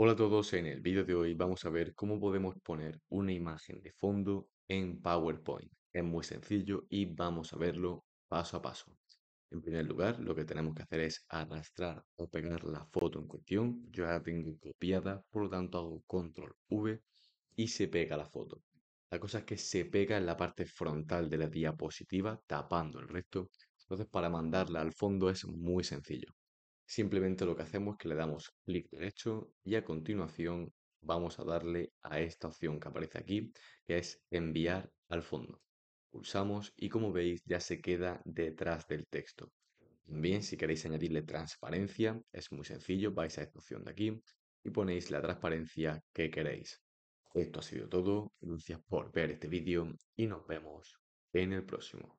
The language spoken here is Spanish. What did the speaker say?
Hola a todos, en el vídeo de hoy vamos a ver cómo podemos poner una imagen de fondo en PowerPoint. Es muy sencillo y vamos a verlo paso a paso. En primer lugar, lo que tenemos que hacer es arrastrar o pegar la foto en cuestión. Yo la tengo copiada, por lo tanto hago control V y se pega la foto. La cosa es que se pega en la parte frontal de la diapositiva tapando el resto. Entonces para mandarla al fondo es muy sencillo. Simplemente lo que hacemos es que le damos clic derecho y a continuación vamos a darle a esta opción que aparece aquí, que es enviar al fondo. Pulsamos y como veis ya se queda detrás del texto. Bien, si queréis añadirle transparencia, es muy sencillo, vais a esta opción de aquí y ponéis la transparencia que queréis. Esto ha sido todo, gracias por ver este vídeo y nos vemos en el próximo.